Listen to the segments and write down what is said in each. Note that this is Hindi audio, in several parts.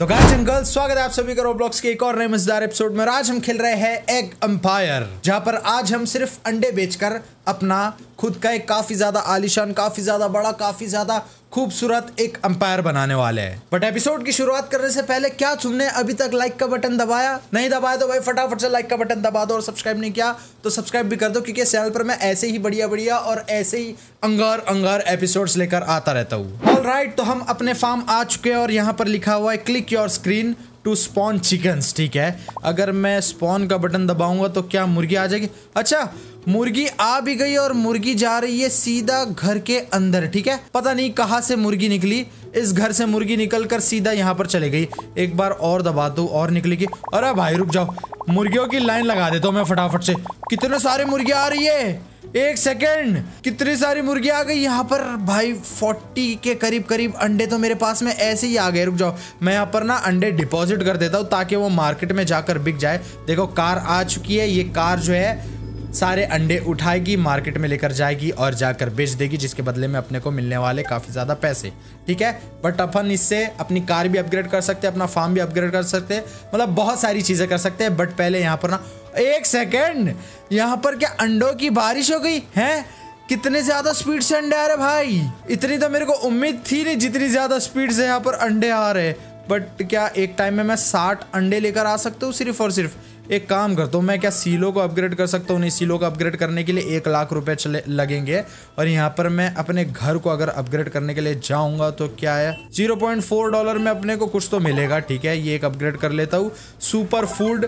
तो गाइस एंड गर्ल्स स्वागत है आप सभी का रोब्लॉक्स के एक और नए मजेदार एपिसोड में आज हम खेल रहे हैं एग एम्पायर जहां पर आज हम सिर्फ अंडे बेचकर अपना खुद का एक काफी ज्यादा आलिशान काफी ज्यादा बड़ा काफी ज्यादा खूबसूरत एक अंपायर बनाने वाले हैं बट एपिसोड की शुरुआत करने से पहले क्या तुमने अभी तक लाइक का बटन दबाया नहीं दबाया तो भाई फटाफट से लाइक का बटन दबा दो और सब्सक्राइब नहीं किया तो सब्सक्राइब भी कर दो क्योंकि चैनल पर मैं ऐसे ही बढ़िया बढ़िया और ऐसे ही अंगार अंगार एपिसोड्स लेकर आता रहता हूँ ऑल राइट तो हम अपने फार्म आ चुके हैं और यहाँ पर लिखा हुआ है click your screen to spawn chickens ठीक है अगर मैं स्पॉन का बटन दबाऊंगा तो क्या मुर्गी आ जाएगी अच्छा मुर्गी आ भी गई और मुर्गी जा रही है सीधा घर के अंदर ठीक है पता नहीं कहाँ से मुर्गी निकली इस घर से मुर्गी निकल कर सीधा यहाँ पर चले गई एक बार और दबा दो और निकलेगी अरे भाई रुक जाओ मुर्गियों की लाइन लगा देता हूँ मैं फटाफट से कितने सारे मुर्गी आ रही है एक सेकेंड कितनी सारी मुर्गी आ गई यहाँ पर भाई फोर्टी के करीब करीब अंडे तो मेरे पास में ऐसे ही आ गए रुक जाओ मैं यहाँ पर ना अंडे डिपॉजिट कर देता हूँ ताकि वो मार्केट में जाकर बिक जाए देखो कार आ चुकी है ये कार जो है सारे अंडे उठाएगी मार्केट में लेकर जाएगी और जाकर बेच देगी जिसके बदले में अपने को मिलने वाले काफ़ी ज़्यादा पैसे ठीक है बट अपन इससे अपनी कार भी अपग्रेड कर सकते हैं अपना फार्म भी अपग्रेड कर सकते हैं मतलब बहुत सारी चीज़ें कर सकते हैं बट पहले यहाँ पर ना एक सेकेंड यहाँ पर क्या अंडों की बारिश हो गई है कितने ज्यादा स्पीड से अंडे आ रहे भाई इतनी तो मेरे को उम्मीद थी नहीं जितनी ज्यादा स्पीड से यहाँ पर अंडे आ रहे बट क्या एक टाइम में मैं साठ अंडे लेकर आ सकता हूँ सिर्फ और सिर्फ एक काम करता हूँ मैं क्या सीलो को अपग्रेड कर सकता हूँ नहीं सीलो को अपग्रेड करने के लिए एक लाख चले लगेंगे और यहाँ पर मैं अपने घर को अगर अपग्रेड करने के लिए जाऊँगा तो क्या है जीरो पॉइंट फोर डॉलर में अपने को कुछ तो मिलेगा ठीक है ये एक अपग्रेड कर लेता हूँ सुपर फूड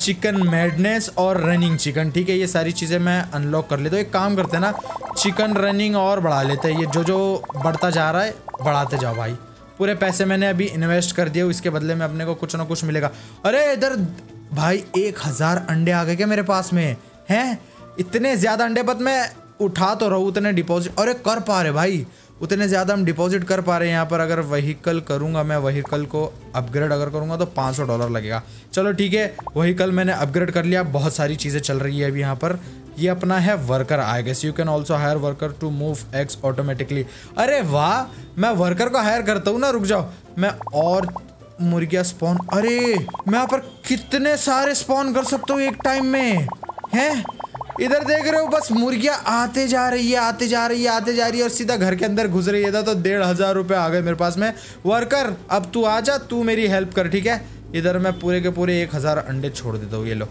चिकन मैडनेस और रनिंग चिकन ठीक है ये सारी चीज़ें मैं अनलॉक कर लेता हूँ एक काम करते हैं ना चिकन रनिंग और बढ़ा लेते हैं ये जो जो बढ़ता जा रहा है बढ़ाते जाओ भाई पूरे पैसे मैंने अभी इन्वेस्ट कर दिए इसके बदले में अपने को कुछ ना कुछ मिलेगा अरे इधर भाई एक हजार अंडे आ गए क्या मेरे पास में हैं इतने ज़्यादा अंडे बट मैं उठा तो रहूँ उतने डिपॉजिट अरे कर पा रहे भाई उतने ज़्यादा हम डिपॉजिट कर पा रहे हैं यहाँ पर अगर वहीकल करूँगा मैं वहीकल को अपग्रेड अगर करूँगा तो 500 डॉलर लगेगा चलो ठीक है वहीकल मैंने अपग्रेड कर लिया बहुत सारी चीज़ें चल रही है अभी यहाँ पर ये अपना है worker I guess you can also hire worker to move eggs automatically अरे वाह मैं वर्कर को हायर करता हूँ ना रुक जाओ मैं और मुर्गिया स्पॉन अरे मैं यहाँ पर कितने सारे स्पॉन कर सकता हूँ एक टाइम में हैं इधर देख रहे हो बस मुर्गिया आते जा रही है आते जा रही है आते जा रही है और सीधा घर के अंदर घुस रही है था तो डेढ़ हज़ार रुपये आ गए मेरे पास में वर्कर अब तू आ जा तू मेरी हेल्प कर ठीक है इधर मैं पूरे के पूरे एक हज़ार अंडे छोड़ देता हूँ ये लो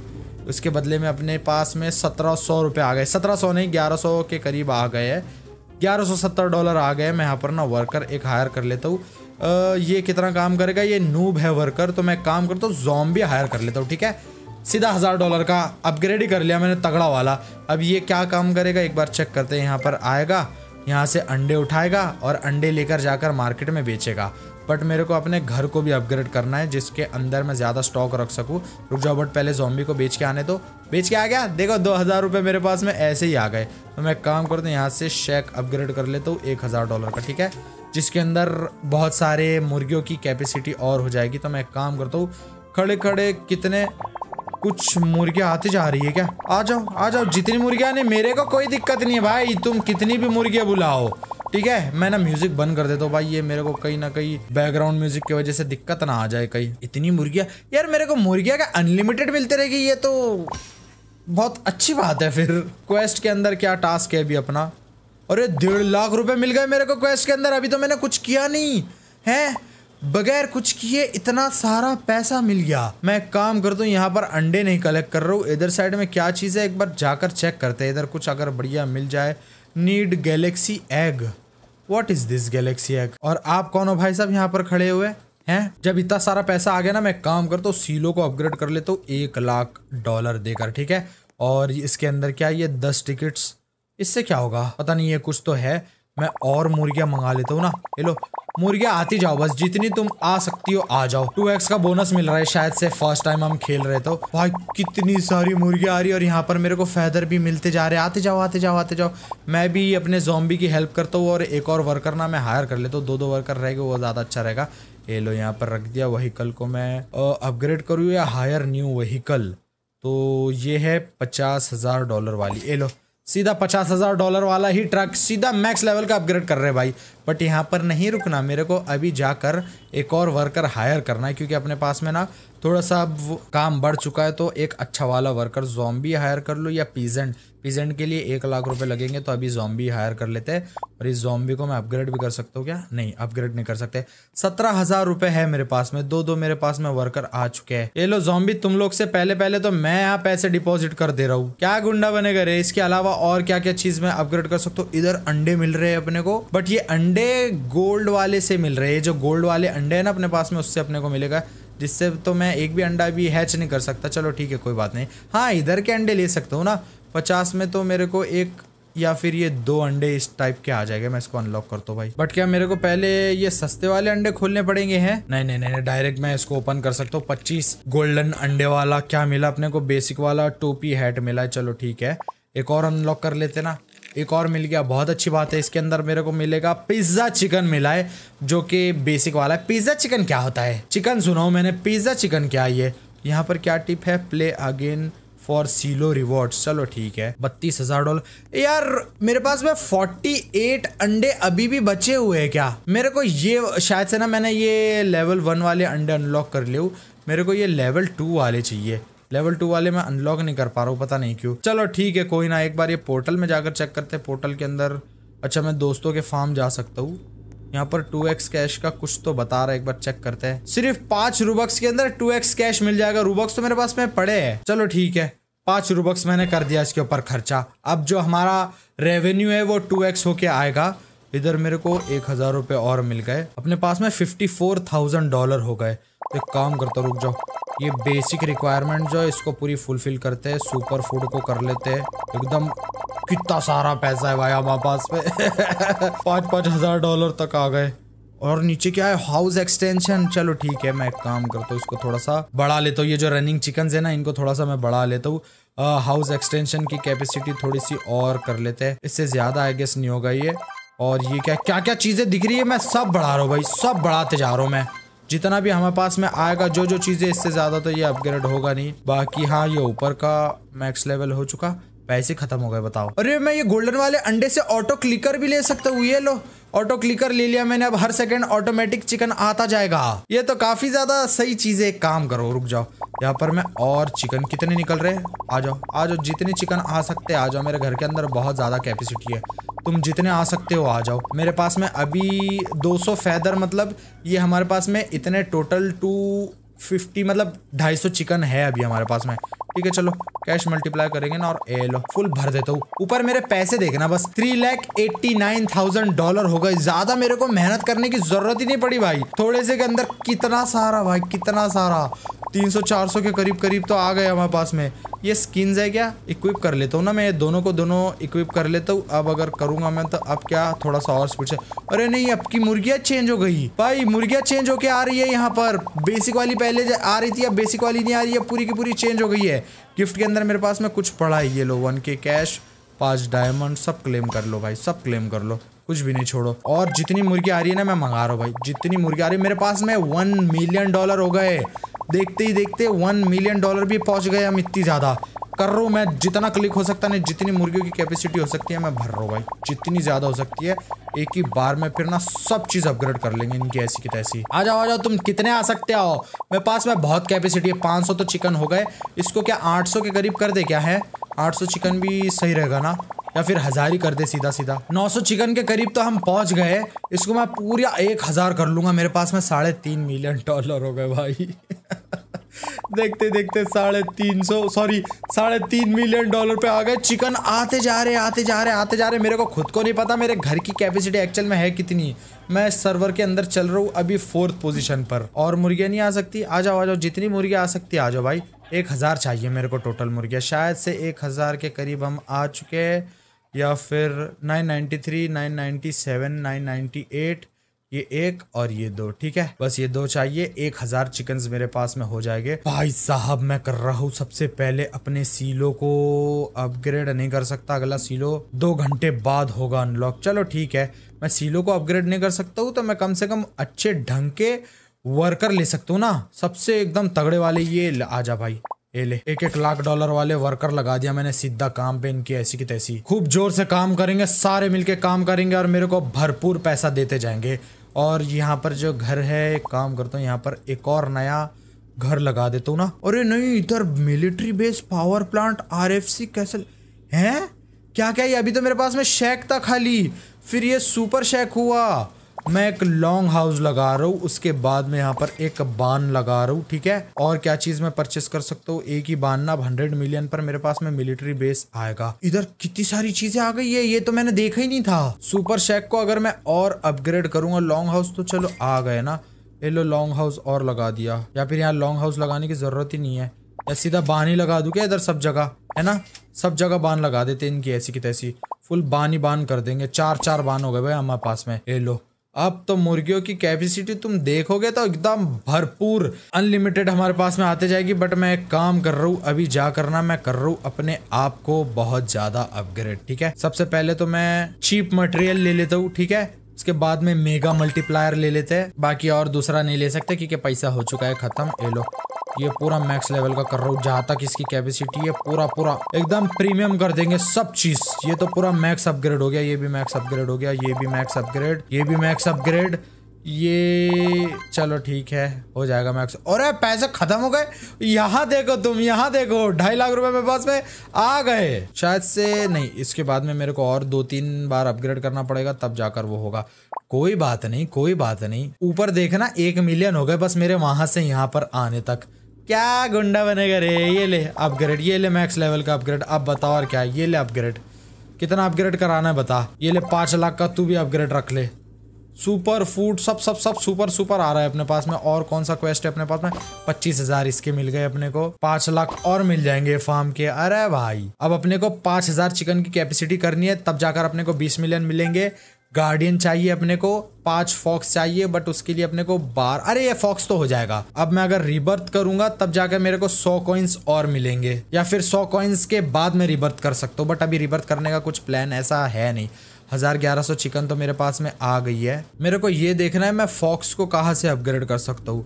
उसके बदले में अपने पास में सत्रह सौ रुपये आ गए सत्रह सौ नहीं ग्यारह सौ के करीब आ गए ग्यारह सौ सत्तर डॉलर आ गए मैं यहाँ पर ना वर्कर एक हायर कर लेता हूँ ये कितना काम करेगा ये नूब है वर्कर तो मैं काम करता हूँ जॉम्बी हायर कर लेता हूँ ठीक है सीधा हज़ार डॉलर का अपग्रेड ही कर लिया मैंने तगड़ा वाला अब ये क्या काम करेगा एक बार चेक करते हैं यहाँ पर आएगा यहाँ से अंडे उठाएगा और अंडे लेकर जाकर मार्केट में बेचेगा बट मेरे को अपने घर को भी अपग्रेड करना है जिसके अंदर मैं ज़्यादा स्टॉक रख सकूँ रुक जाओ बट पहले जॉम्बी को बेच के आने दो बेच के आ गया देखो दो हज़ार रुपये मेरे पास में ऐसे ही आ गए तो मैं काम करता हूँ यहाँ से शेक अपग्रेड कर लेता हूँ एक हज़ार डॉलर का ठीक है जिसके अंदर बहुत सारे मुर्गियों की कैपेसिटी और हो जाएगी तो मैं एक काम करता हूँ खड़े खड़े कितने कुछ मुर्गियाँ आती जा रही है क्या आ जाओ आ जाओ जितनी मुर्गियाँ ने मेरे को कोई दिक्कत नहीं है भाई तुम कितनी भी मुर्गियाँ बुलाओ ठीक है मैं ना म्यूजिक बंद कर देता हूँ भाई ये मेरे को कहीं ना कहीं बैकग्राउंड म्यूजिक की वजह से दिक्कत ना आ जाए कहीं इतनी मुर्गियाँ यार मेरे को मुर्गियाँ का अनलिमिटेड मिलते रहेगी ये तो बहुत अच्छी बात है फिर क्वेस्ट के अंदर क्या टास्क है अभी अपना अरे डेढ़ लाख रुपए मिल गए मेरे को क्वेस्ट के अंदर अभी तो मैंने कुछ किया नहीं है बगैर कुछ किए इतना सारा पैसा मिल गया मैं काम कर दूँ यहाँ पर अंडे नहीं कलेक्ट कर रहा हूँ इधर साइड में क्या चीज़ है एक बार जाकर चेक करते हैं इधर कुछ अगर बढ़िया मिल जाए need galaxy egg what is this galaxy egg और आप कौन हो भाई साहब यहाँ पर खड़े हुए हैं जब इतना सारा पैसा आ गया ना मैं काम करता हूँ सीलो को अपग्रेड कर लेता हूँ एक लाख डॉलर देकर ठीक है और इसके अंदर क्या ये दस टिकट्स इससे क्या होगा पता नहीं ये कुछ तो है मैं और मुर्गियाँ मंगा लेता हूँ ना हेलो मुर्गिया आती जाओ बस जितनी तुम आ सकती हो आ जाओ टू एक्स का बोनस मिल रहा है शायद से फर्स्ट टाइम हम खेल रहे तो भाई कितनी सारी मुर्गियां आ रही और यहाँ पर मेरे को फैदर भी मिलते जा रहे आते जाओ आते जाओ आते जाओ मैं भी अपने जोम्बी की हेल्प करता हूँ और एक और वर्कर ना मैं हायर कर लेता हूँ दो दो वर्कर रहेगा वो ज़्यादा अच्छा रहेगा ये लो यहाँ पर रख दिया वहीकल को मैं अपग्रेड करूँ या हायर न्यू वहीकल तो ये है पचास हज़ार डॉलर वाली ये लो सीधा पचास हज़ार डॉलर वाला ही ट्रक सीधा मैक्स लेवल का अपग्रेड कर रहे हैं भाई बट यहाँ पर नहीं रुकना मेरे को अभी जाकर एक और वर्कर हायर करना है क्योंकि अपने पास में ना थोड़ा सा अब काम बढ़ चुका है तो एक अच्छा वाला वर्कर जॉम्बी हायर कर लो या पीजेंट पीजेंट के लिए एक लाख रुपए लगेंगे तो अभी जॉम्बी हायर कर लेते हैं और इस जॉम्बी को मैं अपग्रेड भी कर सकता हूँ क्या नहीं अपग्रेड नहीं कर सकते सत्रह हजार रुपए है मेरे पास में दो दो मेरे पास में वर्कर आ चुके हैं ये लो जॉम्बी तुम लोग से पहले पहले तो मैं यहाँ पैसे डिपोजिट कर दे रहा हूँ क्या गुंडा बनेगा रे इसके अलावा और क्या क्या चीज मैं अपग्रेड कर सकता हूँ इधर अंडे मिल रहे हैं अपने को बट ये अंडे अंडे गोल्ड वाले से मिल रहे हैं जो गोल्ड वाले अंडे हैं ना अपने पास में उससे अपने को मिलेगा जिससे तो मैं एक भी अंडा भी हैच नहीं कर सकता चलो ठीक है कोई बात नहीं हाँ इधर के अंडे ले सकता हूँ ना पचास में तो मेरे को एक या फिर ये दो अंडे इस टाइप के आ जाएगा मैं इसको अनलॉक करता हूँ भाई बट क्या मेरे को पहले ये सस्ते वाले अंडे खोलने पड़ेंगे हैं नहीं नहीं नहीं डायरेक्ट मैं इसको ओपन कर सकता हूँ पच्चीस गोल्डन अंडे वाला क्या मिला अपने को बेसिक वाला टोपी हैट मिला है चलो ठीक है एक और अनलॉक कर लेते ना एक और मिल गया बहुत अच्छी बात है इसके अंदर मेरे को मिलेगा पिज़्ज़ा चिकन मिला है जो कि बेसिक वाला है पिज़्ज़ा चिकन क्या होता है चिकन सुनाओ मैंने पिज़्ज़ा चिकन क्या ये यहाँ पर क्या टिप है play again for silo reward चलो ठीक है बत्तीस हजार डॉलर यार मेरे पास में फोर्टी एट अंडे अभी भी बचे हुए हैं क्या मेरे को ये शायद से ना मैंने ये लेवल वन वाले अंडे अनलॉक कर ले मेरे को ये लेवल टू वाले चाहिए लेवल टू वाले मैं अनलॉक नहीं कर पा रहा हूँ पता नहीं क्यों चलो ठीक है कोई ना एक बार ये पोर्टल में जाकर चेक करते हैं पोर्टल के अंदर अच्छा मैं दोस्तों के फार्म जा सकता हूँ यहाँ पर 2x कैश का कुछ तो बता रहा है एक बार चेक करते हैं सिर्फ पांच रूबक्स के अंदर 2x कैश मिल जाएगा रूबक्स तो मेरे पास में पड़े हैं चलो ठीक है पांच रूबक्स मैंने कर दिया इसके ऊपर खर्चा अब जो हमारा रेवेन्यू है वो 2x होके आएगा इधर मेरे को एक हजार रुपए और मिल गए अपने पास में फिफ्टी फोर थाउजेंड डॉलर हो गए एक काम करता रुक जाओ ये बेसिक रिक्वायरमेंट जो है इसको पूरी फुलफिल करते हैं सुपर फूड को कर लेते हैं एकदम कितना सारा पैसा है भाई हमारे पास में पाँच पाँच हजार डॉलर तक आ गए और नीचे क्या है हाउस एक्सटेंशन चलो ठीक है मैं एक काम करता हूँ इसको थोड़ा सा बढ़ा लेता हूँ ये जो रनिंग चिकन है ना इनको थोड़ा सा मैं बढ़ा लेता हूँ हाउस एक्सटेंशन की कैपेसिटी थोड़ी सी और कर लेते हैं इससे ज़्यादा आई गेस नहीं होगा ये और ये क्या क्या क्या चीज़ें दिख रही है मैं सब बढ़ा रहा हूँ भाई सब बढ़ाते जा रहा हूँ मैं जितना भी हमारे पास में आएगा जो जो चीज़ें इससे ज़्यादा तो ये अपग्रेड होगा नहीं बाकी हाँ ये ऊपर का मैक्स लेवल हो चुका पैसे खत्म हो गए बताओ अरे मैं ये गोल्डन वाले अंडे से ऑटो क्लिकर भी ले सकता हूँ ये लो ऑटो क्लिकर ले लिया मैंने अब हर सेकंड ऑटोमेटिक चिकन आता जाएगा ये तो काफी ज्यादा सही चीज है काम करो रुक जाओ यहाँ पर मैं और चिकन कितने निकल रहे आ जाओ आ जाओ जितने चिकन आ सकते आ जाओ मेरे घर के अंदर बहुत ज्यादा कैपेसिटी है तुम जितने आ सकते हो आ जाओ मेरे पास में अभी 200 फैदर मतलब ये हमारे पास में इतने टोटल टू फिफ्टी मतलब ढाई सौ चिकन है अभी हमारे पास में ठीक है चलो कैश मल्टीप्लाई करेंगे ना और ए लो फुल भर देता हूँ ऊपर मेरे पैसे देखना बस three lakh eighty nine thousand dollar हो गए ज्यादा मेरे को मेहनत करने की जरूरत ही नहीं पड़ी भाई थोड़े से के अंदर कितना सारा भाई कितना सारा तीन सौ चार सौ के करीब करीब तो आ गए हमारे पास में ये स्किन्स है क्या इक्विप कर लेता हूँ ना मैं दोनों को दोनों इक्विप कर लेता हूँ अब अगर करूंगा मैं तो अब क्या थोड़ा सा और स्पीड से अरे नहीं अब की मुर्गियाँ चेंज हो गई भाई मुर्गियाँ चेंज होके आ रही है यहाँ पर बेसिक वाली पहले आ रही थी अब बेसिक वाली नहीं आ रही है पूरी की पूरी चेंज हो गई है गिफ्ट के अंदर मेरे पास में कुछ पड़ा है ये लो वन के कैश पांच डायमंड सब क्लेम कर लो भाई सब क्लेम कर लो कुछ भी नहीं छोड़ो और जितनी मुर्गी आ रही है ना मैं मंगा रहा हूँ भाई जितनी मुर्गी आ रही है मेरे पास में वन मिलियन डॉलर हो गए देखते ही देखते वन मिलियन डॉलर भी पहुँच गए हम इतनी ज़्यादा कर रहा हूँ मैं जितना क्लिक हो सकता है जितनी मुर्गियों की कैपेसिटी हो सकती है मैं भर रहा हूँ भाई जितनी ज़्यादा हो सकती है एक ही बार में फिर ना सब चीज अपग्रेड कर लेंगे इनकी ऐसी की तैसी आ जाओ आ जाओ तुम कितने आ सकते हो मेरे पास में बहुत कैपेसिटी है पाँच तो चिकन हो गए इसको क्या आठ के करीब कर दे क्या है आठ चिकन भी सही रहेगा ना या फिर हज़ार ही कर दे सीधा सीधा 900 चिकन के करीब तो हम पहुंच गए इसको मैं पूरा एक हज़ार कर लूँगा मेरे पास में साढ़े तीन मिलियन डॉलर हो गए भाई देखते देखते साढ़े तीन सौ सॉरी साढ़े तीन मिलियन डॉलर पे आ गए चिकन आते जा रहे आते जा रहे आते जा रहे मेरे को खुद को नहीं पता मेरे घर की कैपेसिटी एक्चुअल में है कितनी मैं सर्वर के अंदर चल रहा हूँ अभी फोर्थ पोजीशन पर और मुर्गियाँ नहीं आ सकती आ जाओ आ जाओ जितनी मुर्गियाँ आ सकती आ जाओ भाई एक हज़ार चाहिए मेरे को टोटल मुर्गियाँ शायद से एक हज़ार के करीब हम आ चुके हैं या फिर nine ninety three nine ninety seven nine ninety eight ये एक और ये दो ठीक है बस ये दो चाहिए एक हजार चिकन मेरे पास में हो जाएंगे भाई साहब मैं कर रहा हूँ सबसे पहले अपने सीलो को अपग्रेड नहीं कर सकता अगला सीलो दो घंटे बाद होगा अनलॉक चलो ठीक है मैं सीलो को अपग्रेड नहीं कर सकता हूँ तो मैं कम से कम अच्छे ढंग के वर्कर ले सकता हूँ ना सबसे एकदम तगड़े वाले ये आ जा भाई ये ले एक एक लाख डॉलर वाले वर्कर लगा दिया मैंने सीधा काम पे इनकी ऐसी की तैसी खूब जोर से काम करेंगे सारे मिलके काम करेंगे और मेरे को भरपूर पैसा देते जाएंगे और यहाँ पर जो घर है एक काम करता हूँ यहाँ पर एक और नया घर लगा देता हूँ ना अरे नहीं इधर military base power plant R F C castle है क्या क्या ये अभी तो मेरे पास में शेक था खाली फिर ये सुपर शेक हुआ मैं एक लॉन्ग हाउस लगा रहा हूँ उसके बाद में यहाँ पर एक बान लगा रहा हूँ ठीक है और क्या चीज मैं परचेस कर सकता हूँ एक ही बान ना हंड्रेड मिलियन पर मेरे पास में मिलिट्री बेस आएगा इधर कितनी सारी चीजें आ गई है ये तो मैंने देखा ही नहीं था सुपर शेक को अगर मैं और अपग्रेड करूंगा लॉन्ग हाउस तो चलो आ गए ना ये लो लॉन्ग हाउस और लगा दिया या फिर यहाँ लॉन्ग हाउस लगाने की जरूरत ही नहीं है या सीधा बान ही लगा दू क्या इधर सब जगह है ना सब जगह बान लगा देते इनकी ऐसी की तैसी फुल बान ही बान कर देंगे चार चार बान हो गए भाई हमारे पास में ये लो अब तो मुर्गियों की कैपेसिटी तुम देखोगे तो एकदम भरपूर अनलिमिटेड हमारे पास में आते जाएगी बट मैं एक काम कर रहा हूँ अभी जा करना मैं कर रहा हूँ अपने आप को बहुत ज्यादा अपग्रेड ठीक है सबसे पहले तो मैं चीप मटेरियल ले लेता हूँ ठीक है उसके बाद में मेगा मल्टीप्लायर ले लेते हैं बाकी और दूसरा नहीं ले सकते क्योंकि पैसा हो चुका है खत्म ये लो ये पूरा मैक्स लेवल का कर रहा हूँ जहाँ तक इसकी कैपेसिटी है पूरा पूरा एकदम प्रीमियम कर देंगे सब चीज ये तो पूरा मैक्स अपग्रेड हो गया ये भी मैक्स अपग्रेड हो गया ये भी मैक्स अपग्रेड ये भी मैक्स अपग्रेड ये चलो ठीक है हो जाएगा मैक्स और पैसे खत्म हो गए यहाँ देखो तुम यहाँ देखो ढाई लाख रुपए मेरे पास में आ गए शायद से नहीं इसके बाद में मेरे को और दो तीन बार अपग्रेड करना पड़ेगा तब जाकर वो होगा कोई बात नहीं कोई बात नहीं ऊपर देखना एक मिलियन हो गए बस मेरे वहां से यहाँ पर आने तक क्या गुंडा बनेगा रे ये ले अपग्रेड ये ले मैक्स लेवल का अपग्रेड अब बताओ और क्या ये ले अपग्रेड कितना अपग्रेड कराना है बता ये ले पांच लाख का तू भी अपग्रेड रख ले सुपर फूड सब सब सब सुपर सुपर आ रहा है अपने पास में और कौन सा क्वेस्ट है अपने पास में पच्चीस हजार इसके मिल गए अपने को पांच लाख और मिल जाएंगे फार्म के अरे भाई अब अपने को पांच हजार चिकन की कैपेसिटी करनी है तब जाकर अपने को बीस मिलियन मिलेंगे गार्डियन चाहिए अपने को पांच फॉक्स चाहिए बट उसके लिए अपने को बार अरे ये फॉक्स तो हो जाएगा अब मैं अगर रिबर्थ करूंगा तब जाकर मेरे को सौ कॉइन्स और मिलेंगे या फिर सौ कॉइन्स के बाद मैं रिबर्थ कर सकता हूँ बट अभी रिबर्थ करने का कुछ प्लान ऐसा है नहीं हज़ार ग्यारह सौ चिकन तो मेरे पास में आ गई है मेरे को ये देखना है मैं फॉक्स को कहा से अपग्रेड कर सकता हूँ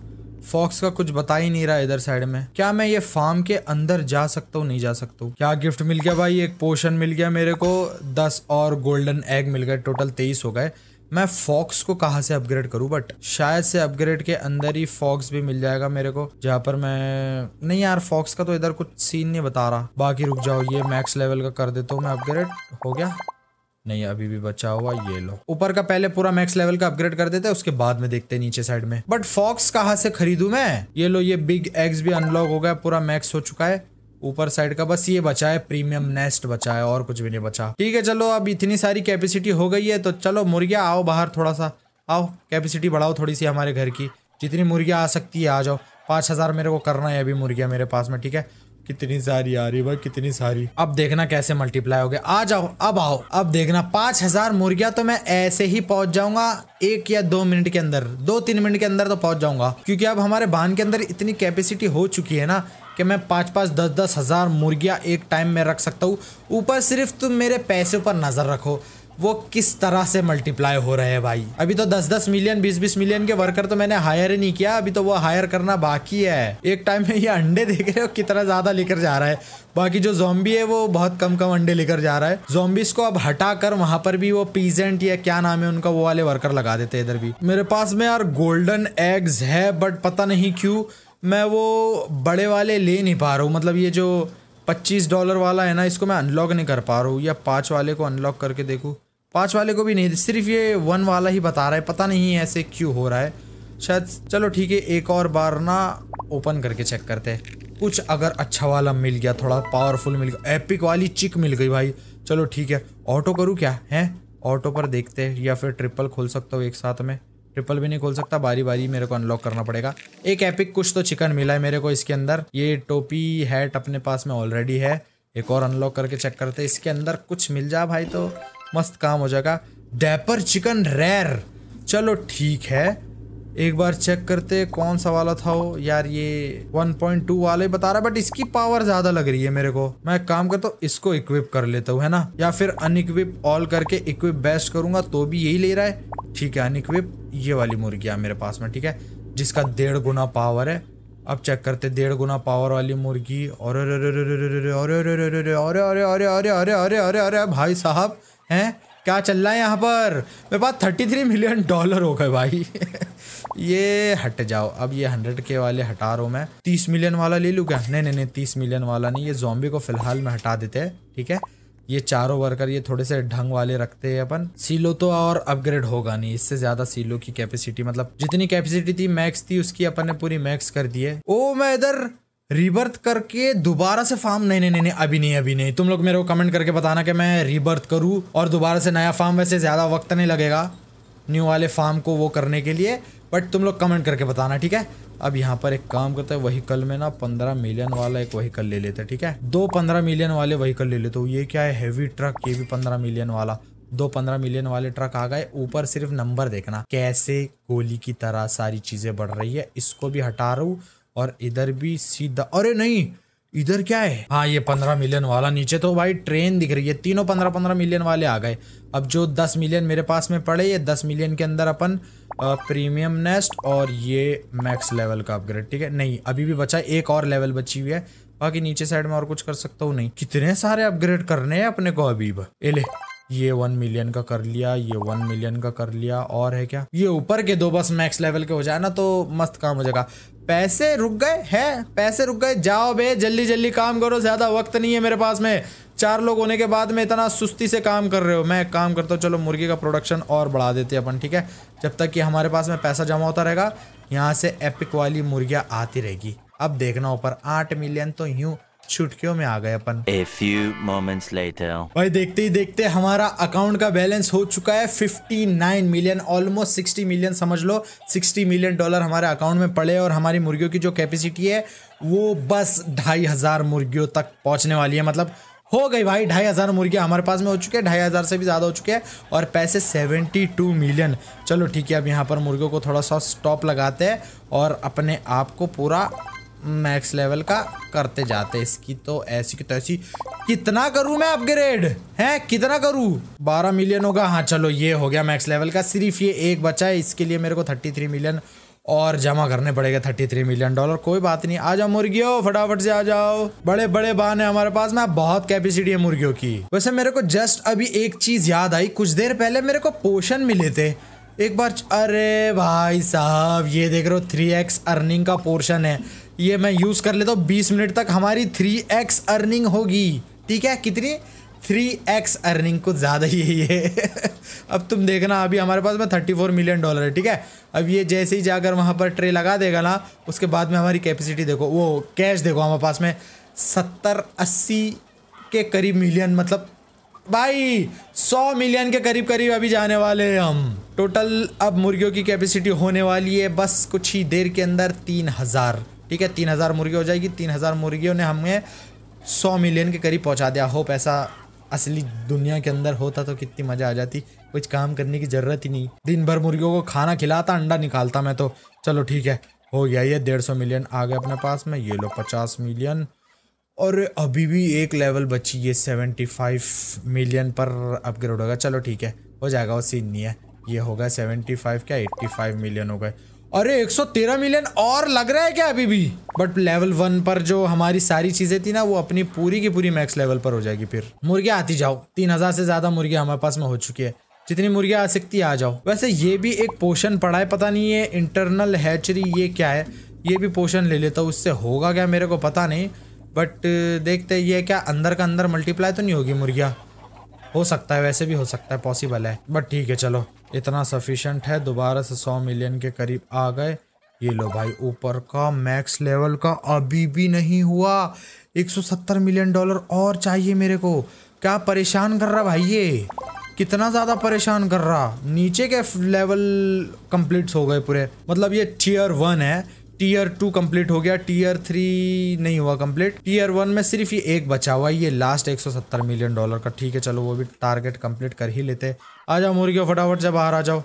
फॉक्स का कुछ बता ही नहीं रहा इधर साइड में क्या मैं ये फार्म के अंदर जा सकता हूँ नहीं जा सकता हूँ क्या गिफ्ट मिल गया भाई एक पोशन मिल गया मेरे को दस और गोल्डन एग मिल गए टोटल तेईस हो गए मैं फॉक्स को कहा से अपग्रेड करूं बट शायद से अपग्रेड के अंदर ही फॉक्स भी मिल जाएगा मेरे को जहां पर मैं नहीं यार फॉक्स का तो इधर कुछ सीन नहीं बता रहा बाकी रुक जाओ ये मैक्स लेवल का कर देता हूँ मैं अपग्रेड हो गया नहीं अभी भी बचा हुआ ये लो ऊपर का पहले पूरा मैक्स लेवल का अपग्रेड कर देते हैं उसके बाद में देखते हैं नीचे साइड में बट फॉक्स कहाँ से खरीदू मैं ये लो ये बिग एग्स भी अनलॉक हो गया पूरा मैक्स हो चुका है ऊपर साइड का बस ये बचा है प्रीमियम नेस्ट बचा है और कुछ भी नहीं बचा ठीक है चलो अब इतनी सारी कैपेसिटी हो गई है तो चलो मुर्गिया आओ बाहर थोड़ा सा आओ कैपेसिटी बढ़ाओ थोड़ी सी हमारे घर की जितनी मुर्गियाँ आ सकती है आ जाओ पाँच हज़ार मेरे को करना है अभी मुर्गियाँ मेरे पास में ठीक है कितनी सारी आ रही भाई कितनी सारी अब देखना कैसे मल्टीप्लाई हो गया आ जाओ अब आओ अब देखना पांच हजार मुर्गिया तो मैं ऐसे ही पहुंच जाऊंगा एक या दो मिनट के अंदर दो तीन मिनट के अंदर तो पहुंच जाऊंगा क्योंकि अब हमारे बांध के अंदर इतनी कैपेसिटी हो चुकी है ना कि मैं पाँच पाँच दस दस हज़ार मुर्गियाँ एक टाइम में रख सकता हूँ ऊपर सिर्फ तुम मेरे पैसे पर नज़र रखो वो किस तरह से मल्टीप्लाई हो रहे हैं भाई अभी तो 10-10 मिलियन 20-20 मिलियन के वर्कर तो मैंने हायर ही नहीं किया अभी तो वो हायर करना बाकी है एक टाइम में ये अंडे देख रहे हो कितना ज्यादा लेकर जा रहा है बाकी जो जोम्बी है वो बहुत कम कम अंडे लेकर जा रहा है जोम्बिस को अब हटा कर वहां पर भी वो पीजेंट या क्या नाम है उनका वो वाले वर्कर लगा देते इधर भी मेरे पास में यार गोल्डन एग्स है बट पता नहीं क्यूँ मैं वो बड़े वाले ले नहीं पा रहा हूँ मतलब ये जो पच्चीस डॉलर वाला है ना इसको मैं अनलॉक नहीं कर पा रहा हूँ या पाँच वाले को अनलॉक करके देखूँ पाँच वाले को भी नहीं सिर्फ ये वन वाला ही बता रहा है पता नहीं ऐसे क्यों हो रहा है शायद चलो ठीक है एक और बार ना ओपन करके चेक करते हैं कुछ अगर अच्छा वाला मिल गया थोड़ा पावरफुल मिल गया एपिक वाली चिक मिल गई भाई चलो ठीक है ऑटो करूँ क्या है ऑटो पर देखते हैं या फिर ट्रिपल खोल सकता हूँ एक साथ में ट्रिपल भी नहीं खोल सकता बारी बारी मेरे को अनलॉक करना पड़ेगा एक एपिक कुछ तो चिकन मिला है मेरे को इसके अंदर ये टोपी हैट अपने पास में ऑलरेडी है एक और अनलॉक करके चेक करते इसके अंदर कुछ मिल जा भाई तो मस्त काम हो जाएगा डैपर चिकन रेयर चलो ठीक है एक बार चेक करते कौन सा वाला था वो यार ये 1.2 वाले बता रहा है बट इसकी पावर ज्यादा लग रही है मेरे को मैं काम करता हूँ इसको इक्विप कर लेता हूँ है ना या फिर अनइक्विप ऑल करके इक्विप बेस्ट करूंगा तो भी यही ले रहा है ठीक है अनइक्विप ये वाली मुर्गियाँ मेरे पास में ठीक है जिसका डेढ़ गुना पावर है अब चेक करते डेढ़ गुना पावर वाली मुर्गी और अरे अरे अरे अरे अरे अरे अरे अरे अरे अरे अरे अरे भाई साहब हैं क्या चल रहा है यहाँ पर मेरे पास थर्टी थ्री मिलियन डॉलर हो गए भाई ये हट जाओ अब ये हंड्रेड के वाले हटा रहा हूँ मैं तीस मिलियन वाला ले लूँ क्या नहीं नहीं नहीं तीस मिलियन वाला नहीं ये जॉम्बी को फिलहाल में हटा देते हैं ठीक है ये चारों वर्कर ये थोड़े से ढंग वाले रखते हैं अपन सीलो तो और अपग्रेड होगा नहीं इससे ज्यादा सीलो की कैपेसिटी मतलब जितनी कैपेसिटी थी मैक्स थी उसकी अपन ने पूरी मैक्स कर दी है ओ मैं इधर रिबर्थ करके दोबारा से फार्म नहीं नहीं नहीं अभी नहीं अभी नहीं तुम लोग मेरे को कमेंट करके बताना कि मैं रिबर्थ करूँ और दोबारा से नया फार्म वैसे ज़्यादा वक्त नहीं लगेगा न्यू वाले फार्म को वो करने के लिए बट तुम लोग कमेंट करके बताना ठीक है अब यहाँ पर एक काम करते हैं वहीकल में ना पंद्रह मिलियन वाला एक वहीकल ले लेते हैं ठीक है दो पंद्रह मिलियन वाले वहीकल ले लेते हो ये क्या है हैवी ट्रक ये भी पंद्रह मिलियन वाला दो पंद्रह मिलियन वाले ट्रक आ गए ऊपर सिर्फ नंबर देखना कैसे गोली की तरह सारी चीजें बढ़ रही है इसको भी हटा रहा हूँ और इधर भी सीधा अरे नहीं इधर क्या है हाँ ये पंद्रह मिलियन वाला नीचे तो भाई ट्रेन दिख रही है तीनों पंद्रह पंद्रह मिलियन वाले आ गए अब जो दस मिलियन मेरे पास में पड़े ये दस मिलियन के अंदर अपन प्रीमियम नेस्ट और ये मैक्स लेवल का अपग्रेड ठीक है नहीं अभी भी बचा एक और लेवल बची हुई है बाकी नीचे साइड में और कुछ कर सकता हूँ नहीं कितने सारे अपग्रेड करने हैं अपने को अभी ले ये वन मिलियन का कर लिया ये वन मिलियन का कर लिया और है क्या ये ऊपर के दो बस मैक्स लेवल के हो जाए ना तो मस्त काम हो जाएगा पैसे रुक गए हैं पैसे रुक गए जाओ बे जल्दी जल्दी काम करो ज्यादा वक्त नहीं है मेरे पास में चार लोग होने के बाद में इतना सुस्ती से काम कर रहे हो मैं काम करता हूँ चलो मुर्गी का प्रोडक्शन और बढ़ा देते अपन ठीक है जब तक कि हमारे पास में पैसा जमा होता रहेगा यहाँ से एपिक वाली मुर्गियाँ आती रहेगी अब देखना ऊपर आठ मिलियन तो यूँ चुटकियों में आ गए अपन ए फ्यू मोमेंट्स later. भाई देखते ही देखते हमारा अकाउंट का बैलेंस हो चुका है 59 मिलियन ऑलमोस्ट 60 मिलियन समझ लो 60 मिलियन डॉलर हमारे अकाउंट में पड़े और हमारी मुर्गियों की जो कैपेसिटी है वो बस ढाई हजार मुर्गियों तक पहुंचने वाली है मतलब हो गई भाई ढाई हज़ार मुर्गियाँ हमारे पास में हो चुके हैं ढाई हज़ार से भी ज़्यादा हो चुके हैं और पैसे सेवेंटी टू मिलियन चलो ठीक है अब यहाँ पर मुर्गियों को थोड़ा सा स्टॉप लगाते हैं और अपने आप को पूरा मैक्स लेवल का करते जाते इसकी तो ऐसी की तैसी कितना करूं मैं अपग्रेड हैं कितना करूं बारह मिलियन होगा हाँ चलो ये हो गया मैक्स लेवल का सिर्फ ये एक बचा है इसके लिए मेरे को थर्टी थ्री मिलियन और जमा करने पड़ेगा थर्टी थ्री मिलियन डॉलर कोई बात नहीं आ जाओ मुर्गियों फटाफट से आ जाओ बड़े बड़े बान है हमारे पास ना बहुत कैपेसिटी है मुर्गियों की वैसे मेरे को जस्ट अभी एक चीज याद आई कुछ देर पहले मेरे को पोषण मिले थे एक बार अरे भाई साहब ये देख रहे हो थ्री एक्स अर्निंग का पोर्शन है ये मैं यूज़ कर लेता हूँ बीस मिनट तक हमारी थ्री एक्स अर्निंग होगी ठीक है कितनी थ्री एक्स अर्निंग कुछ ज़्यादा ही है अब तुम देखना अभी हमारे पास में थर्टी फोर मिलियन डॉलर है ठीक है अब ये जैसे ही जाकर वहाँ पर ट्रे लगा देगा ना उसके बाद में हमारी कैपेसिटी देखो वो कैश देखो हमारे पास में सत्तर अस्सी के करीब मिलियन मतलब भाई सौ मिलियन के करीब करीब अभी जाने वाले हैं हम टोटल अब मुर्गियों की कैपेसिटी होने वाली है बस कुछ ही देर के अंदर तीन हज़ार ठीक है तीन हज़ार मुर्गी हो जाएगी तीन हज़ार मुर्गियों ने हमें सौ मिलियन के करीब पहुंचा दिया होप ऐसा असली दुनिया के अंदर होता तो कितनी मज़ा आ जाती कुछ काम करने की ज़रूरत ही नहीं दिन भर मुर्गियों को खाना खिलाता अंडा निकालता मैं तो चलो ठीक है हो गया ये डेढ़ सौ मिलियन आ गए अपने पास में ये लो पचास मिलियन और अभी भी एक लेवल बची ये सेवेंटी फाइव मिलियन पर अपग्रेड होगा चलो ठीक है हो जाएगा वो सीन नहीं है ये होगा सेवेंटी फाइव क्या एट्टी फाइव मिलियन हो गए अरे 113 मिलियन और लग रहा है क्या अभी भी बट लेवल वन पर जो हमारी सारी चीजें थी ना वो अपनी पूरी की पूरी मैक्स लेवल पर हो जाएगी फिर मुर्गियाँ आती जाओ तीन हजार से ज्यादा मुर्गियाँ हमारे पास में हो चुकी है जितनी मुर्गियाँ आ सकती आ जाओ वैसे ये भी एक पोषण पड़ा है पता नहीं ये इंटरनल हैचरी ये क्या है ये भी पोषण ले लेता हूँ उससे होगा क्या मेरे को पता नहीं बट देखते ये क्या अंदर का अंदर मल्टीप्लाई तो नहीं होगी मुर्गियाँ हो सकता है वैसे भी हो सकता है पॉसिबल है बट ठीक है चलो इतना सफिशेंट है दोबारा से सौ मिलियन के करीब आ गए ये लो भाई ऊपर का मैक्स लेवल का अभी भी नहीं हुआ 170 मिलियन डॉलर और चाहिए मेरे को क्या परेशान कर रहा भाई ये कितना ज़्यादा परेशान कर रहा नीचे के लेवल कम्प्लीट्स हो गए पूरे मतलब ये टीयर वन है टीयर टू कंप्लीट हो गया टीयर थ्री नहीं हुआ कंप्लीट टीयर वन में सिर्फ ये एक बचा हुआ ये लास्ट 170 मिलियन डॉलर का ठीक है चलो वो भी टारगेट कंप्लीट कर ही लेते आ जाओ मुर्गिया फटाफट जब बाहर आ जाओ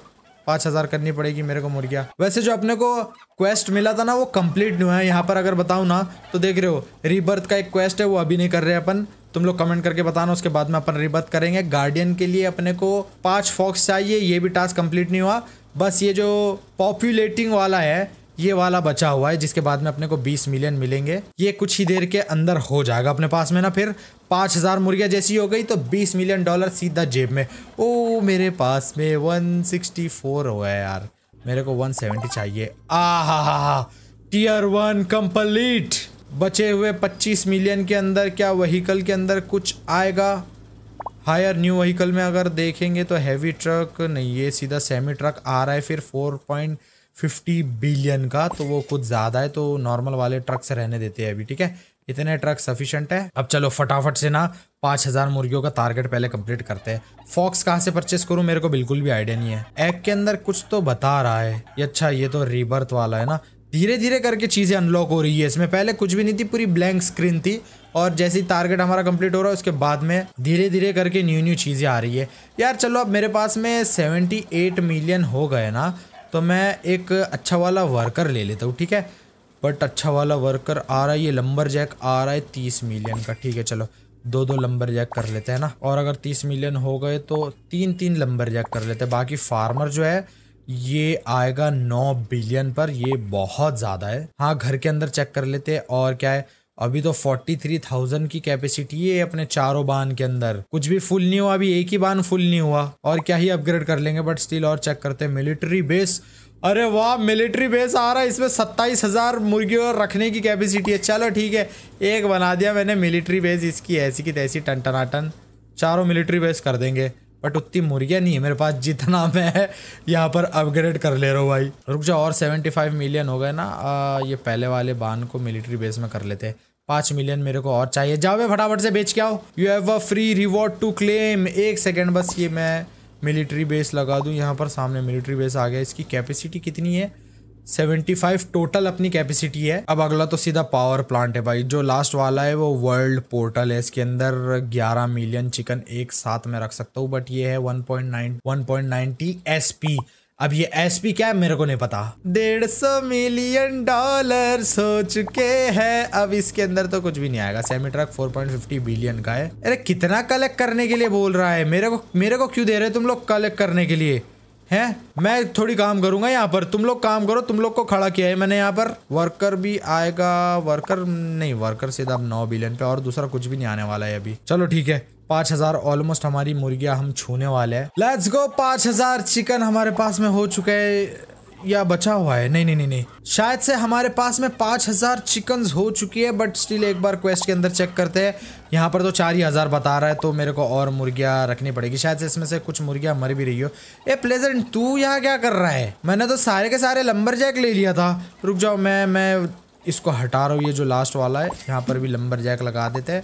पाँच हज़ार करनी पड़ेगी मेरे को मुर्गिया वैसे जो अपने को क्वेस्ट मिला था ना वो कंप्लीट नहीं है यहाँ पर अगर बताऊँ ना तो देख रहे हो रीबर्थ का एक क्वेस्ट है वो अभी नहीं कर रहे अपन तुम लोग कमेंट करके बताना उसके बाद में अपन रीबर्थ करेंगे गार्डियन के लिए अपने को पाँच फॉक्स चाहिए ये भी टास्क कम्प्लीट नहीं हुआ बस ये जो पॉपुलेटिंग वाला है ये वाला बचा हुआ है जिसके बाद में अपने को 20 मिलियन मिलेंगे ये कुछ ही देर के अंदर हो जाएगा अपने पास में ना फिर पाँच हज़ार मुर्गिया जैसी हो गई तो बीस मिलियन डॉलर सीधा जेब में ओ मेरे पास में 164 सिक्सटी हो गया यार मेरे को वन चाहिए आ हा हा हा टीयर वन कंप्लीट बचे हुए पच्चीस मिलियन के अंदर क्या वहीकल के अंदर कुछ आएगा हायर न्यू वहीकल में अगर देखेंगे तो हैवी ट्रक नहीं ये सीधा सेमी ट्रक आ रहा है फिर फोर पॉइंट फिफ्टी बिलियन का तो वो कुछ ज़्यादा है तो नॉर्मल वाले ट्रक से रहने देते हैं अभी ठीक है इतने ट्रक सफिशेंट है अब चलो फटाफट से ना पाँच हज़ार मुर्गियों का टारगेट पहले कंप्लीट करते हैं फॉक्स कहाँ से परचेस करूँ मेरे को बिल्कुल भी आइडिया नहीं है एग के अंदर कुछ तो बता रहा है ये अच्छा ये तो रिबर्थ वाला है ना धीरे धीरे करके चीज़ें अनलॉक हो रही है इसमें पहले कुछ भी नहीं थी पूरी ब्लैंक स्क्रीन थी और जैसे ही टारगेट हमारा कंप्लीट हो रहा है उसके बाद में धीरे धीरे करके न्यू न्यू चीज़ें आ रही है यार चलो अब मेरे पास में सेवेंटी एट मिलियन हो गए ना तो मैं एक अच्छा वाला वर्कर ले लेता हूँ ठीक है बट अच्छा वाला वर्कर आ रहा है ये लंबर जैक आ रहा है तीस मिलियन का ठीक है चलो दो दो लंबर जैक कर लेते हैं ना और अगर तीस मिलियन हो गए तो तीन तीन लंबर जैक कर लेते हैं बाकी फार्मर जो है ये आएगा नौ बिलियन पर ये बहुत ज़्यादा है हाँ घर के अंदर चेक कर लेते हैं और क्या है अभी तो 43,000 की कैपेसिटी है अपने चारों बांध के अंदर कुछ भी फुल नहीं हुआ अभी एक ही बांध फुल नहीं हुआ और क्या ही अपग्रेड कर लेंगे बट स्टिल और चेक करते हैं मिलिट्री बेस अरे वाह मिलिट्री बेस आ रहा है इसमें सत्ताईस हज़ार मुर्गियों रखने की कैपेसिटी है चलो ठीक है एक बना दिया मैंने मिलिट्री बेस इसकी ऐसी की तैसी टन टनाटन चारों मिलिट्री बेस कर देंगे बट उतनी मुर्गियाँ नहीं है मेरे पास जितना मैं यहाँ पर अपग्रेड कर ले रहा हूँ भाई रुक जाओ और 75 मिलियन हो गए ना आ, ये पहले वाले बान को मिलिट्री बेस में कर लेते हैं पांच मिलियन मेरे को और चाहिए जाओ फटाफट से बेच के आओ you have a free reward to claim एक सेकंड बस ये मैं मिलिट्री बेस लगा दूं यहाँ पर सामने मिलिट्री बेस आ गया इसकी कैपेसिटी कितनी है 75 टोटल अपनी कैपेसिटी है अब अगला तो सीधा पावर प्लांट है भाई जो लास्ट वाला है वो वर्ल्ड पोर्टल है इसके अंदर 11 मिलियन चिकन एक साथ में रख सकता हूँ बट ये है 1.9 1.90 एसपी अब ये एसपी क्या है मेरे को नहीं पता डेढ़ सौ मिलियन डॉलर हो चुके हैं अब इसके अंदर तो कुछ भी नहीं आएगा semi truck four point fifty billion का है अरे कितना कलेक्ट करने के लिए बोल रहा है मेरे को मेरे को क्यों दे रहे तुम लोग कलेक्ट करने के लिए हैं मैं थोड़ी काम करूंगा यहाँ पर तुम लोग काम करो तुम लोग को खड़ा किया है मैंने यहाँ पर वर्कर भी आएगा वर्कर नहीं वर्कर सीधा नौ बिलियन पे और दूसरा कुछ भी नहीं आने वाला है अभी चलो ठीक है पाँच हज़ार ऑलमोस्ट हमारी मुर्गिया हम छूने वाले हैं लेट्स गो पांच हज़ार चिकन हमारे पास में हो चुके हैं या बचा हुआ है नहीं नहीं नहीं नहीं शायद से हमारे पास में पांच हज़ार चिकन हो चुकी है बट स्टिल एक बार क्वेस्ट के अंदर चेक करते हैं यहाँ पर तो चार ही हज़ार बता रहा है तो मेरे को और मुर्गिया रखनी पड़ेगी शायद से इसमें से कुछ मुर्गियां मर भी रही हो ए प्लेजेंट तू यहाँ क्या कर रहा है मैंने तो सारे के सारे लंबर जैक ले लिया था रुक जाओ मैं मैं इसको हटा रहा हूँ ये जो लास्ट वाला है यहाँ पर भी लंबर जैक लगा देते हैं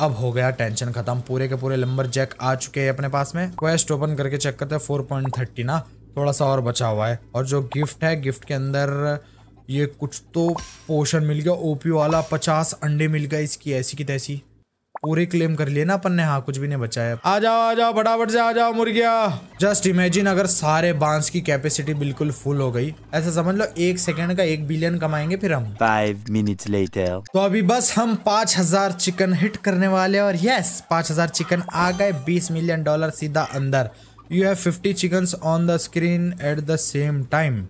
अब हो गया टेंशन खत्म पूरे के पूरे लंबर जैक आ चुके हैं अपने पास में क्वेस्ट ओपन करके चेक करते हैं फोर पॉइंट थर्टी ना थोड़ा सा और बचा हुआ है और जो गिफ्ट है गिफ्ट के अंदर ये कुछ तो पोशन मिल गया ओपी वाला पचास अंडे मिल गए इसकी ऐसी की तैसी पूरे क्लेम कर लिए ना अपन ने हाँ कुछ भी नहीं बचाया आ जाओ आ जाओ फटाफट से आ जाओ मुर्गिया जस्ट इमेजिन अगर सारे बांस की कैपेसिटी बिल्कुल फुल हो गई ऐसा समझ लो एक सेकंड का एक बिलियन कमाएंगे फिर हम फाइव मिनट लेटर तो अभी बस हम पांच हजार चिकन हिट करने वाले और यस पांच हजार चिकन आ गए बीस मिलियन डॉलर सीधा अंदर you have fifty chicken on the screen at the same time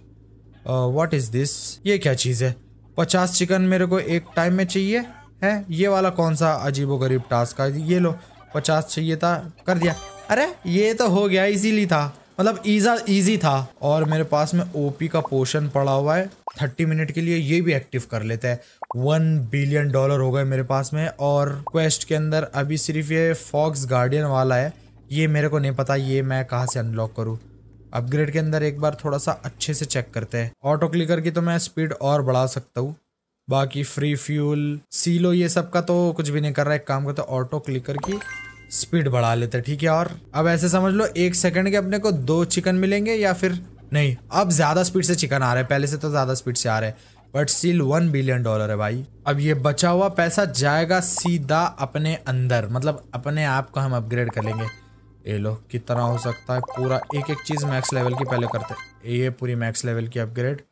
what is this ये क्या चीज है पचास चिकन मेरे को एक टाइम में चाहिए है ये वाला कौन सा अजीबो गरीब टास्क है ये लो पचास चाहिए था कर दिया अरे ये तो हो गया इजीली था मतलब ईजा इजी था और मेरे पास में ओपी का पोशन पड़ा हुआ है थर्टी मिनट के लिए ये भी एक्टिव कर लेते हैं वन बिलियन डॉलर हो गए मेरे पास में और क्वेस्ट के अंदर अभी सिर्फ ये फॉक्स गार्डियन वाला है ये मेरे को नहीं पता ये मैं कहाँ से अनलॉक करूँ अपग्रेड के अंदर एक बार थोड़ा सा अच्छे से चेक करते हैं ऑटो क्लिकर की तो मैं स्पीड और बढ़ा सकता हूँ बाकी फ्री फ्यूल सीलो ये सब का तो कुछ भी नहीं कर रहा है काम करते ऑटो क्लिक की स्पीड बढ़ा लेते ठीक है और अब ऐसे समझ लो एक सेकंड के अपने को दो चिकन मिलेंगे या फिर नहीं अब ज़्यादा स्पीड से चिकन आ रहे हैं पहले से तो ज़्यादा स्पीड से आ रहे हैं but still one billion dollar है भाई अब ये बचा हुआ पैसा जाएगा सीधा अपने अंदर मतलब अपने आप को हम अपग्रेड कर लेंगे ये लो कितना हो सकता है पूरा एक एक चीज़ मैक्स लेवल की पहले करते ये पूरी मैक्स लेवल की अपग्रेड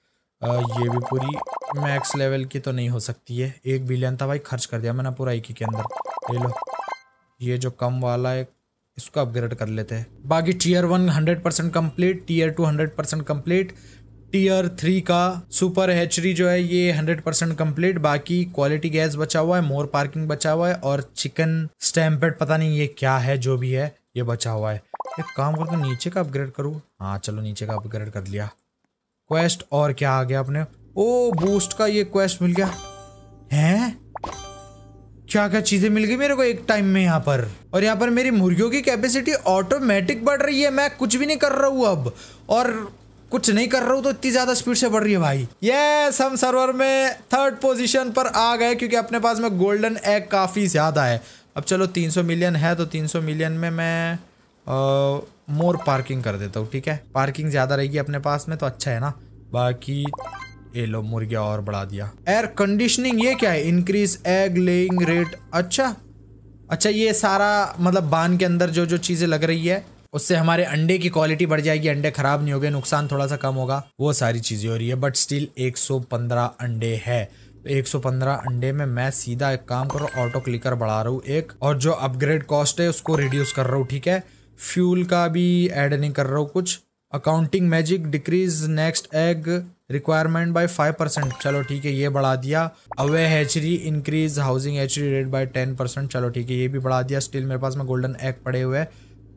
आ, ये भी पूरी मैक्स लेवल की तो नहीं हो सकती है एक बिलियन था भाई खर्च कर दिया मैंने पूरा एक ही के अंदर ले लो ये जो कम वाला है इसको अपग्रेड कर लेते हैं बाकी tier one hundred percent complete tier two hundred percent complete tier three का सुपर हैचरी जो है ये हंड्रेड परसेंट कम्प्लीट बाकी क्वालिटी गैस बचा हुआ है मोर पार्किंग बचा हुआ है और चिकन स्टैम्पेड पता नहीं ये क्या है जो भी है ये बचा हुआ है एक काम करके नीचे का अपग्रेड करूँ हाँ चलो नीचे का अपग्रेड कर लिया क्वेस्ट और क्या आ गया अपने ओ बूस्ट का ये क्वेस्ट मिल गया हैं क्या क्या चीजें मिल गई मेरे को एक टाइम में यहाँ पर और यहाँ पर मेरी मुर्गियों की कैपेसिटी ऑटोमेटिक बढ़ रही है मैं कुछ भी नहीं कर रहा हूँ अब और कुछ नहीं कर रहा हूँ तो इतनी ज्यादा स्पीड से बढ़ रही है भाई ये हम सर्वर में थर्ड पोजीशन पर आ गए क्योंकि अपने पास में गोल्डन एग काफी ज्यादा है अब चलो 300 मिलियन है तो 300 मिलियन में मैं आ, मोर पार्किंग कर देता हूँ ठीक है पार्किंग ज़्यादा रहेगी अपने पास में तो अच्छा है ना बाकी ये लो मुर्गिया और बढ़ा दिया एयर कंडीशनिंग ये क्या है इंक्रीज एग लेइंग रेट अच्छा अच्छा ये सारा मतलब बांध के अंदर जो जो चीज़ें लग रही है उससे हमारे अंडे की क्वालिटी बढ़ जाएगी अंडे खराब नहीं गए नुकसान थोड़ा सा कम होगा वो सारी चीज़ें हो रही है बट स्टिल एक अंडे है तो 115 अंडे में मैं सीधा एक काम कर रहा हूँ ऑटो क्लिकर बढ़ा रहा हूँ एक और जो अपग्रेड कॉस्ट है उसको रिड्यूस कर रहा हूँ ठीक है फ्यूल का भी ऐड नहीं कर रहा हूँ कुछ accounting magic decrease next egg requirement by five percent चलो ठीक है ये बढ़ा दिया away hatchery increase housing hatchery rate by ten percent चलो ठीक है ये भी बढ़ा दिया स्टिल मेरे पास में गोल्डन एग पड़े हुए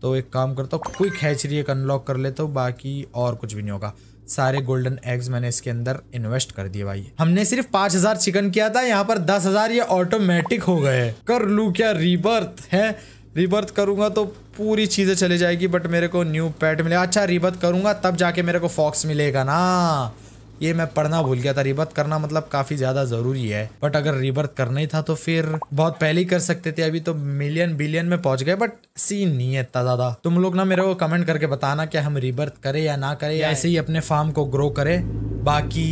तो एक काम करता हूँ क्विक हैचरी एक अनलॉक कर लेता हूँ बाकी और कुछ भी नहीं होगा सारे गोल्डन एग्स मैंने इसके अंदर इन्वेस्ट कर दिए भाई हमने सिर्फ पांच हजार चिकन किया था यहाँ पर दस हजार ये ऑटोमेटिक हो गए कर लू क्या रिबर्थ है रिबर्थ करूंगा तो पूरी चीज़ें चली जाएगी बट मेरे को न्यू पैट मिलेगा अच्छा रिबर्थ करूंगा तब जाके मेरे को फॉक्स मिलेगा ना ये मैं पढ़ना भूल गया था रिबर्थ करना मतलब काफ़ी ज़्यादा ज़रूरी है बट अगर रिबर्थ करना ही था तो फिर बहुत पहले ही कर सकते थे अभी तो मिलियन बिलियन में पहुंच गए बट सीन नहीं है इतना ज़्यादा तुम लोग ना मेरे को कमेंट करके बताना कि हम रिबर्थ करें या ना करें या ऐसे ही अपने फार्म को ग्रो करें बाकी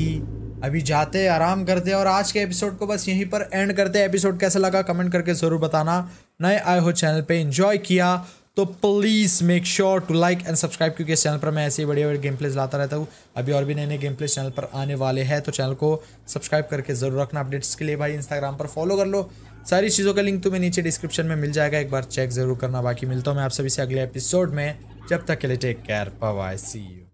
अभी जाते आराम करते और आज के एपिसोड को बस यहीं पर एंड करते एपिसोड कैसा लगा कमेंट करके ज़रूर बताना नए आए हो चैनल पे इंजॉय किया तो please make sure to like and subscribe क्योंकि इस चैनल पर मैं ऐसे ही बड़े बड़े गेम प्लेज लाता रहता हूँ अभी और भी नए नए गेम प्लेज चैनल पर आने वाले हैं तो चैनल को सब्सक्राइब करके ज़रूर रखना अपडेट्स के लिए भाई इंस्टाग्राम पर फॉलो कर लो सारी चीज़ों का लिंक तुम्हें नीचे डिस्क्रिप्शन में मिल जाएगा एक बार चेक ज़रूर करना बाकी मिलता हूँ मैं आप सभी से अगले एपिसोड में जब तक के लिए टेक केयर पवाई सी यू